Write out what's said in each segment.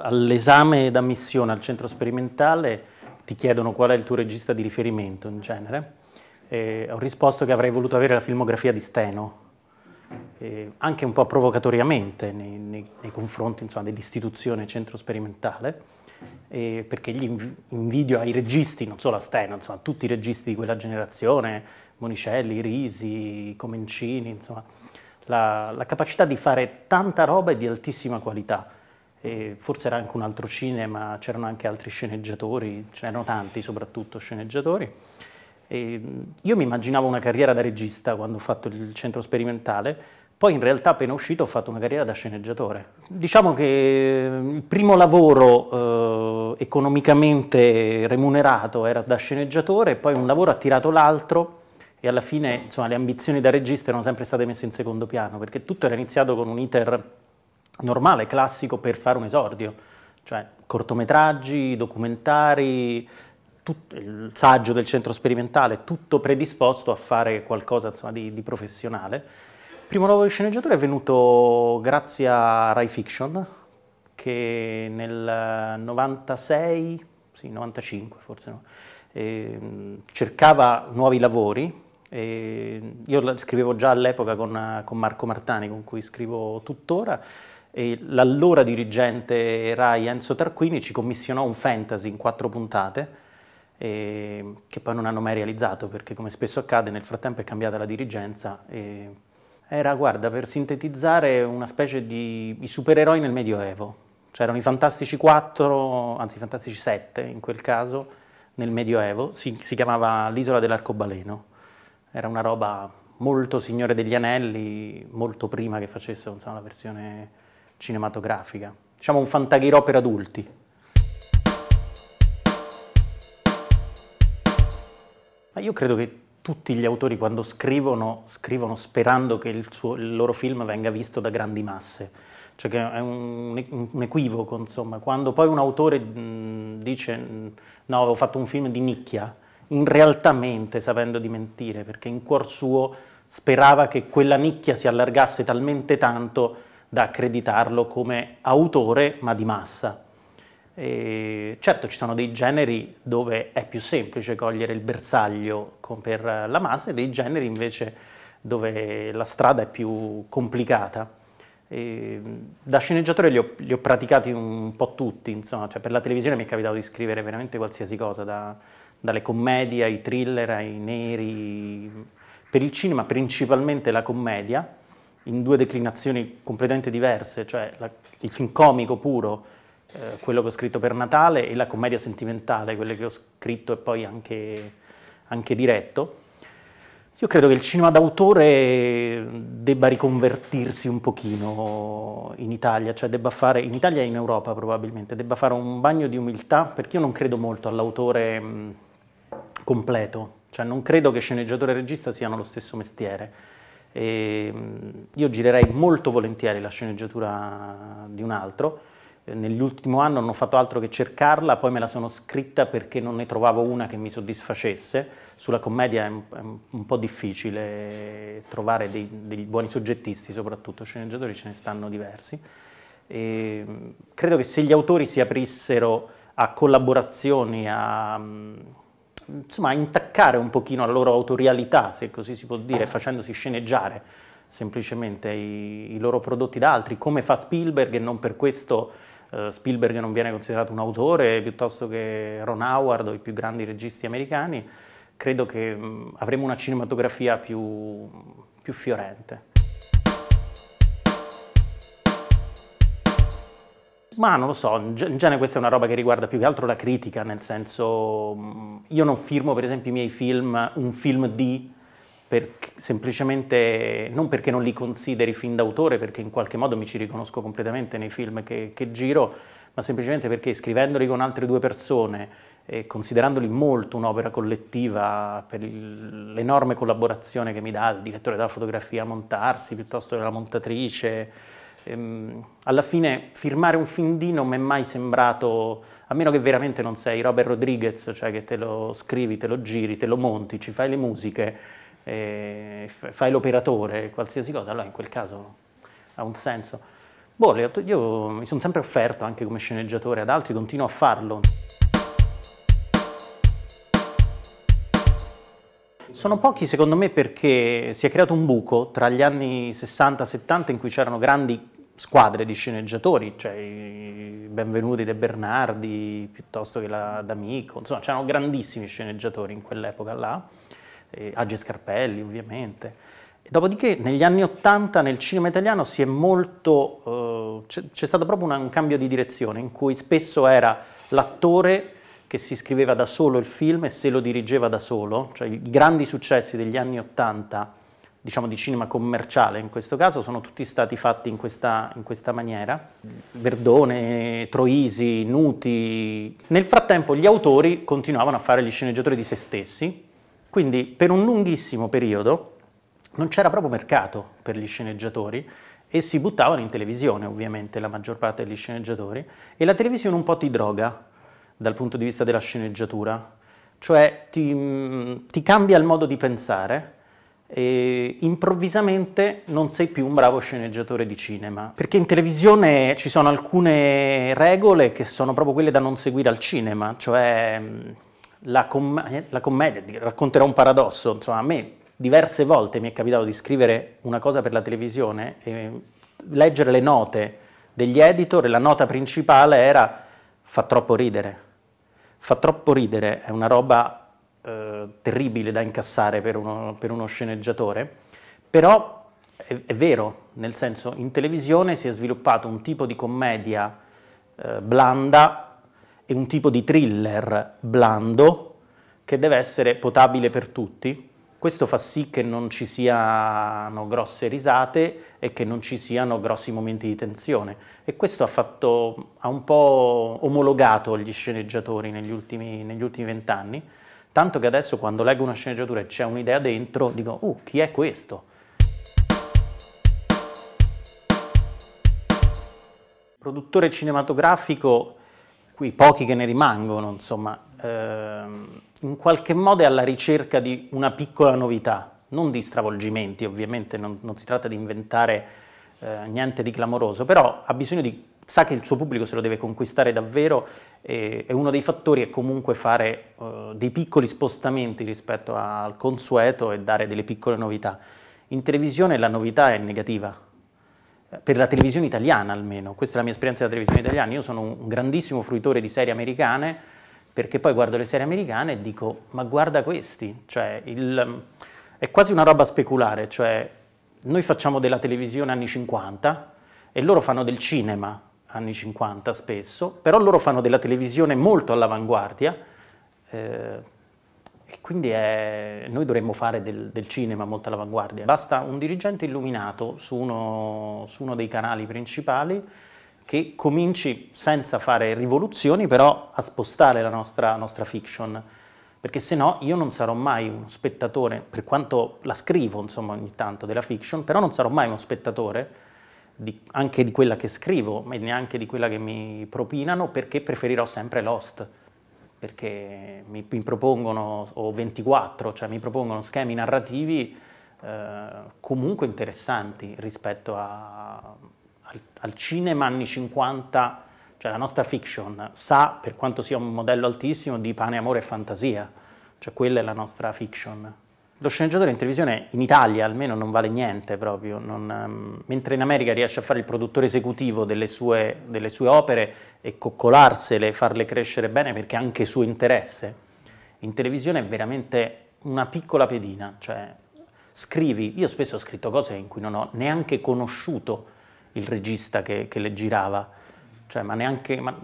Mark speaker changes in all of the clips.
Speaker 1: All'esame d'ammissione al centro sperimentale ti chiedono qual è il tuo regista di riferimento in genere. E ho risposto che avrei voluto avere la filmografia di Steno, eh, anche un po' provocatoriamente nei, nei, nei confronti dell'istituzione centro sperimentale, eh, perché gli invidio ai registi, non solo a Steno, insomma, a tutti i registi di quella generazione, Monicelli, Risi, Comencini, insomma, la, la capacità di fare tanta roba e di altissima qualità e forse era anche un altro cinema, c'erano anche altri sceneggiatori, c'erano tanti soprattutto sceneggiatori. E io mi immaginavo una carriera da regista quando ho fatto il centro sperimentale, poi in realtà appena uscito ho fatto una carriera da sceneggiatore. Diciamo che il primo lavoro eh, economicamente remunerato era da sceneggiatore, poi un lavoro ha tirato l'altro e alla fine insomma, le ambizioni da regista erano sempre state messe in secondo piano, perché tutto era iniziato con un iter normale, classico per fare un esordio, cioè cortometraggi, documentari, tutto, il saggio del centro sperimentale, tutto predisposto a fare qualcosa insomma, di, di, professionale. Il primo nuovo sceneggiatore è venuto grazie a Rai Fiction, che nel 96, sì, 95 forse no, ehm, cercava nuovi lavori, e io scrivevo già all'epoca con, con, Marco Martani, con cui scrivo tuttora, l'allora dirigente Rai Enzo Tarquini ci commissionò un fantasy in quattro puntate eh, che poi non hanno mai realizzato perché come spesso accade nel frattempo è cambiata la dirigenza. Eh, era, guarda, per sintetizzare una specie di supereroi nel Medioevo. C'erano i Fantastici 4, anzi i Fantastici 7 in quel caso, nel Medioevo, si, si chiamava l'isola dell'arcobaleno. Era una roba molto Signore degli Anelli, molto prima che facesse insomma, la versione cinematografica, diciamo un fantaghirò per adulti. Ma io credo che tutti gli autori quando scrivono, scrivono sperando che il, suo, il loro film venga visto da grandi masse, cioè che è un, un equivoco, insomma, quando poi un autore dice no, avevo fatto un film di nicchia, in realtà mente sapendo di mentire, perché in cuor suo sperava che quella nicchia si allargasse talmente tanto da accreditarlo come autore ma di massa. E certo ci sono dei generi dove è più semplice cogliere il bersaglio per la massa e dei generi invece dove la strada è più complicata. E da sceneggiatore li ho, li ho, praticati un po' tutti, insomma, cioè per la televisione mi è capitato di scrivere veramente qualsiasi cosa, da, dalle commedie ai thriller ai neri, per il cinema principalmente la commedia, in due declinazioni completamente diverse, cioè la, il film comico puro, eh, quello che ho scritto per Natale, e la commedia sentimentale, quelle che ho scritto e poi anche, anche diretto. Io credo che il cinema d'autore debba riconvertirsi un pochino in Italia, cioè debba fare, in Italia e in Europa probabilmente, debba fare un bagno di umiltà, perché io non credo molto all'autore completo, cioè non credo che sceneggiatore e regista siano lo stesso mestiere. E ehm, io girerei molto volentieri la sceneggiatura di un altro. Eh, nell'ultimo anno non ho fatto altro che cercarla, poi me la sono scritta perché non ne trovavo una che mi soddisfacesse. Sulla commedia è un, po' difficile trovare dei, dei buoni soggettisti, soprattutto sceneggiatori ce ne stanno diversi. E ehm, credo che se gli autori si aprissero a collaborazioni, a insomma, intaccare un pochino la loro autorialità, se così si può dire, eh. facendosi sceneggiare semplicemente i, i loro prodotti da altri, come fa Spielberg e non per questo eh, Spielberg non viene considerato un autore, piuttosto che Ron Howard o i più grandi registi americani, credo che mh, avremo una cinematografia più, più fiorente. Ma non lo so, in genere questa è una roba che riguarda più che altro la critica, nel senso mm, io non firmo per esempio i miei film, un film di, per, semplicemente non perché non li consideri film d'autore, perché in qualche modo mi ci riconosco completamente nei film che, che giro, ma semplicemente perché scrivendoli con altre due persone, e considerandoli molto un'opera collettiva per l'enorme collaborazione che mi dà il direttore della fotografia a montarsi, piuttosto che la montatrice, Ehm, alla fine firmare un film di non mi è mai sembrato, a meno che veramente non sei Robert Rodriguez, cioè che te lo scrivi, te lo giri, te lo monti, ci fai le musiche, eh, fai l'operatore, qualsiasi cosa, allora in quel caso ha un senso. Boh, io mi sono sempre offerto anche come sceneggiatore ad altri, continuo a farlo. Sono pochi secondo me perché si è creato un buco tra gli anni 60-70 in cui c'erano grandi squadre di sceneggiatori, cioè i Benvenuti De Bernardi piuttosto che la D'Amico, insomma c'erano grandissimi sceneggiatori in quell'epoca là, eh, Agi Scarpelli ovviamente. dopodiché negli anni Ottanta nel cinema italiano si è molto, eh, c'è stato proprio un, un cambio di direzione in cui spesso era l'attore che si scriveva da solo il film e se lo dirigeva da solo, cioè i grandi successi degli anni Ottanta diciamo, di cinema commerciale in questo caso, sono tutti stati fatti in questa, in questa maniera. Verdone, Troisi, Nuti. Nel frattempo gli autori continuavano a fare gli sceneggiatori di se stessi, quindi per un lunghissimo periodo non c'era proprio mercato per gli sceneggiatori e si buttavano in televisione ovviamente la maggior parte degli sceneggiatori e la televisione un po' ti droga dal punto di vista della sceneggiatura, cioè ti, ti cambia il modo di pensare e improvvisamente non sei più un bravo sceneggiatore di cinema. Perché in televisione ci sono alcune regole che sono proprio quelle da non seguire al cinema, cioè mm, la, com eh, la commedia, racconterò un paradosso, insomma a me diverse volte mi è capitato di scrivere una cosa per la televisione e leggere le note degli editor e la nota principale era fa troppo ridere. Fa troppo ridere, è una roba eh, terribile da incassare per uno, per uno sceneggiatore, però è, è, vero, nel senso in televisione si è sviluppato un tipo di commedia eh, blanda e un tipo di thriller blando che deve essere potabile per tutti. Questo fa sì che non ci siano grosse risate e che non ci siano grossi momenti di tensione e questo ha, fatto, ha un po' omologato gli sceneggiatori negli ultimi vent'anni Tanto che adesso quando leggo una sceneggiatura e c'è un'idea dentro, dico, oh, chi è questo? Produttore cinematografico, qui pochi che ne rimangono, insomma, ehm, in qualche modo è alla ricerca di una piccola novità, non di stravolgimenti, ovviamente non, non si tratta di inventare eh, niente di clamoroso, però ha bisogno di sa che il suo pubblico se lo deve conquistare davvero e, e uno dei fattori è comunque fare uh, dei piccoli spostamenti rispetto al consueto e dare delle piccole novità. In televisione la novità è negativa, eh, per la televisione italiana almeno, questa è la mia esperienza della televisione italiana, io sono un grandissimo fruitore di serie americane perché poi guardo le serie americane e dico ma guarda questi, cioè il, è quasi una roba speculare, cioè noi facciamo della televisione anni 50 e loro fanno del cinema, anni 50 spesso, però loro fanno della televisione molto all'avanguardia eh, e quindi è, noi dovremmo fare del, del cinema molto all'avanguardia. Basta un dirigente illuminato su uno, su uno dei canali principali che cominci senza fare rivoluzioni, però a spostare la nostra, nostra fiction, perché se no io non sarò mai uno spettatore, per quanto la scrivo insomma ogni tanto della fiction, però non sarò mai uno spettatore di, anche di quella che scrivo, ma neanche di quella che mi propinano, perché preferirò sempre Lost perché mi, mi propongono, o 24, cioè mi propongono schemi narrativi eh, comunque interessanti rispetto a, al, al, cinema anni 50, cioè la nostra fiction sa, per quanto sia un modello altissimo, di pane, amore e fantasia, cioè quella è la nostra fiction. Lo sceneggiatore in televisione in Italia almeno non vale niente proprio, non, ehm, mentre in America riesce a fare il produttore esecutivo delle sue, delle sue opere e coccolarsele, farle crescere bene perché è anche suo interesse. In televisione è veramente una piccola pedina, cioè scrivi, io spesso ho scritto cose in cui non ho neanche conosciuto il regista che, che le girava, cioè, ma, neanche, ma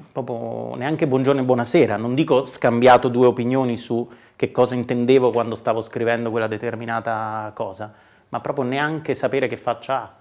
Speaker 1: neanche, buongiorno e buonasera, non dico scambiato due opinioni su che cosa intendevo quando stavo scrivendo quella determinata cosa, ma proprio neanche sapere che faccia ha.